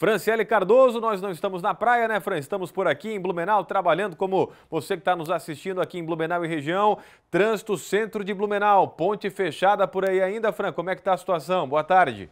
Franciele Cardoso, nós não estamos na praia, né, Fran? Estamos por aqui em Blumenau, trabalhando como você que está nos assistindo aqui em Blumenau e região. Trânsito centro de Blumenau, ponte fechada por aí ainda, Fran. Como é que está a situação? Boa tarde.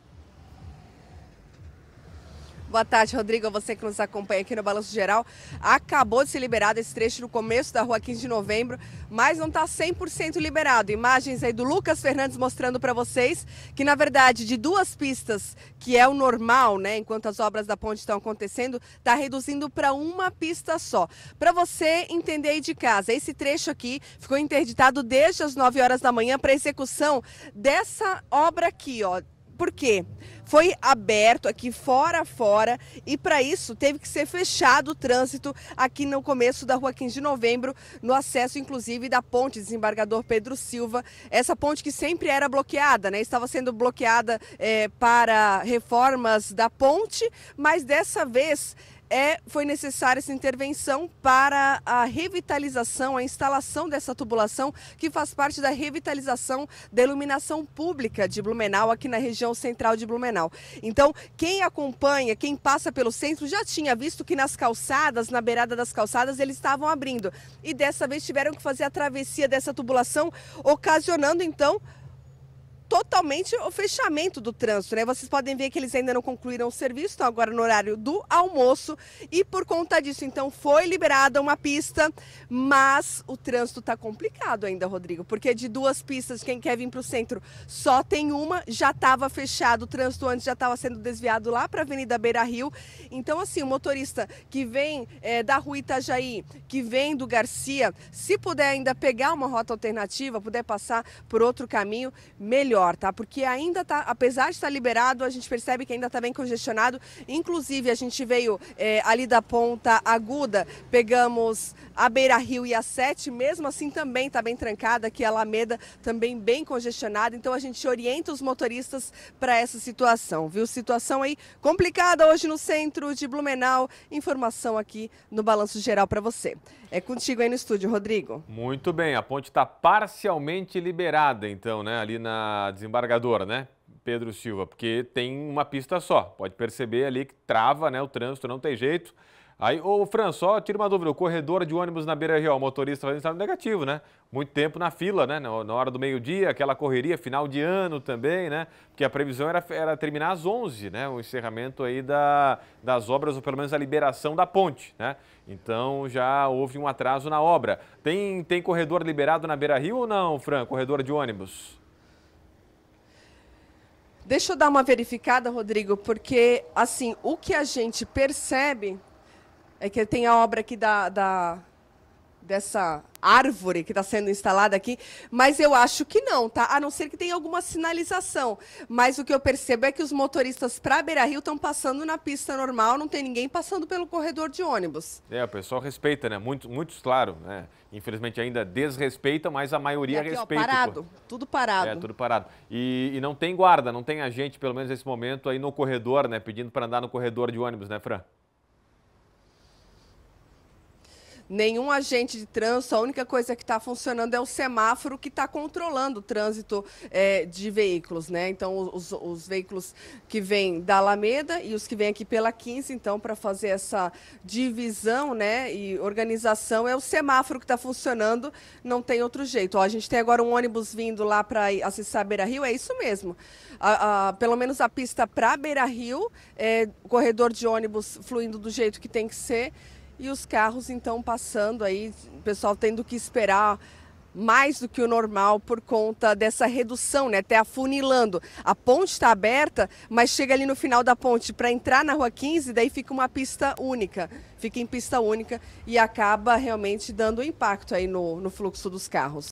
Boa tarde, Rodrigo, a você que nos acompanha aqui no Balanço Geral. Acabou de ser liberado esse trecho no começo da rua 15 de novembro, mas não está 100% liberado. Imagens aí do Lucas Fernandes mostrando para vocês que, na verdade, de duas pistas, que é o normal, né, enquanto as obras da ponte estão acontecendo, está reduzindo para uma pista só. Para você entender aí de casa, esse trecho aqui ficou interditado desde as 9 horas da manhã para execução dessa obra aqui, ó por quê? Foi aberto aqui fora fora e para isso teve que ser fechado o trânsito aqui no começo da rua 15 de novembro, no acesso inclusive da ponte desembargador Pedro Silva. Essa ponte que sempre era bloqueada, né? Estava sendo bloqueada é, para reformas da ponte, mas dessa vez é, foi necessária essa intervenção para a revitalização, a instalação dessa tubulação que faz parte da revitalização da iluminação pública de Blumenau, aqui na região central de Blumenau. Então, quem acompanha, quem passa pelo centro, já tinha visto que nas calçadas, na beirada das calçadas, eles estavam abrindo. E dessa vez tiveram que fazer a travessia dessa tubulação, ocasionando então totalmente o fechamento do trânsito, né? Vocês podem ver que eles ainda não concluíram o serviço, estão agora no horário do almoço e por conta disso, então, foi liberada uma pista, mas o trânsito está complicado ainda, Rodrigo, porque de duas pistas, quem quer vir para o centro só tem uma, já estava fechado, o trânsito antes já estava sendo desviado lá para a Avenida Beira Rio, então, assim, o motorista que vem é, da Rua Itajaí, que vem do Garcia, se puder ainda pegar uma rota alternativa, puder passar por outro caminho, melhor melhor, tá? Porque ainda tá, apesar de estar liberado, a gente percebe que ainda está bem congestionado. Inclusive, a gente veio é, ali da ponta aguda, pegamos a Beira Rio e a 7, mesmo assim também está bem trancada, aqui a Alameda também bem congestionada. Então a gente orienta os motoristas para essa situação, viu? Situação aí complicada hoje no centro de Blumenau. Informação aqui no Balanço Geral para você. É contigo aí no estúdio, Rodrigo. Muito bem, a ponte está parcialmente liberada, então, né? Ali na desembargador, desembargadora, né? Pedro Silva, porque tem uma pista só. Pode perceber ali que trava, né? O trânsito não tem jeito. Aí, ô Fran, só tira uma dúvida, o corredor de ônibus na Beira Rio, o motorista fazendo estado negativo, né? Muito tempo na fila, né? Na hora do meio-dia, aquela correria, final de ano também, né? Porque a previsão era, era terminar às 11, né? O encerramento aí da, das obras, ou pelo menos a liberação da ponte, né? Então já houve um atraso na obra. Tem, tem corredor liberado na Beira Rio ou não, Fran? Corredor de ônibus? Deixa eu dar uma verificada, Rodrigo, porque assim, o que a gente percebe é que tem a obra aqui da, da dessa árvore que está sendo instalada aqui, mas eu acho que não, tá? A não ser que tenha alguma sinalização. Mas o que eu percebo é que os motoristas para Beira Rio estão passando na pista normal, não tem ninguém passando pelo corredor de ônibus. É, o pessoal respeita, né? Muitos, muitos claro, né? Infelizmente ainda desrespeita, mas a maioria é aqui, respeita. Ó, parado, tudo parado. É, tudo parado. E, e não tem guarda, não tem agente, pelo menos nesse momento, aí no corredor, né? Pedindo para andar no corredor de ônibus, né, Fran? nenhum agente de trânsito, a única coisa que está funcionando é o semáforo que está controlando o trânsito é, de veículos, né? Então, os, os veículos que vêm da Alameda e os que vêm aqui pela 15, então, para fazer essa divisão, né, e organização, é o semáforo que está funcionando, não tem outro jeito. Ó, a gente tem agora um ônibus vindo lá para acessar Beira Rio, é isso mesmo. A, a, pelo menos a pista para Beira Rio, é, corredor de ônibus fluindo do jeito que tem que ser e os carros então passando aí, o pessoal tendo que esperar mais do que o normal por conta dessa redução, né? Até afunilando. A ponte está aberta, mas chega ali no final da ponte para entrar na Rua 15, daí fica uma pista única. Fica em pista única e acaba realmente dando impacto aí no, no fluxo dos carros.